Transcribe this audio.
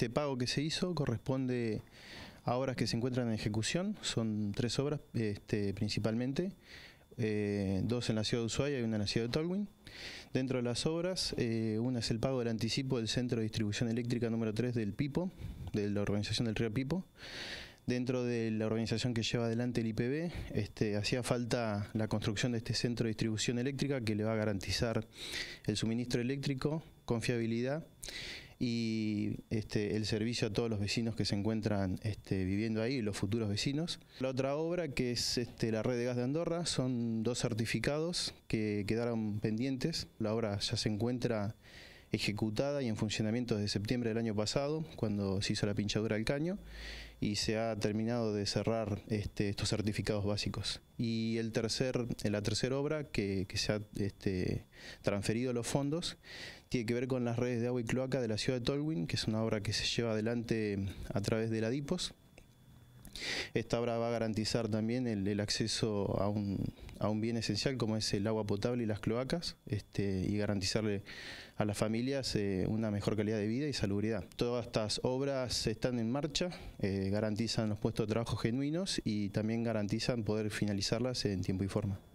Este pago que se hizo corresponde a obras que se encuentran en ejecución, son tres obras este, principalmente, eh, dos en la ciudad de Ushuaia y una en la ciudad de Tolwyn. Dentro de las obras, eh, una es el pago del anticipo del centro de distribución eléctrica número 3 del Pipo, de la organización del río Pipo. Dentro de la organización que lleva adelante el IPB, este, hacía falta la construcción de este centro de distribución eléctrica que le va a garantizar el suministro eléctrico, confiabilidad y este, el servicio a todos los vecinos que se encuentran este, viviendo ahí, los futuros vecinos. La otra obra que es este, la red de gas de Andorra, son dos certificados que quedaron pendientes. La obra ya se encuentra ejecutada y en funcionamiento desde septiembre del año pasado, cuando se hizo la pinchadura del caño, y se ha terminado de cerrar este, estos certificados básicos. Y el tercer, la tercera obra que, se ha este, transferido los fondos tiene que ver con las redes de agua y cloaca de la ciudad de Tolwyn, que es una obra que se lleva adelante a través de la DIPOS. Esta obra va a garantizar también el acceso a un, a un bien esencial como es el agua potable y las cloacas este, y garantizarle a las familias eh, una mejor calidad de vida y salubridad. Todas estas obras están en marcha, eh, garantizan los puestos de trabajo genuinos y también garantizan poder finalizarlas en tiempo y forma.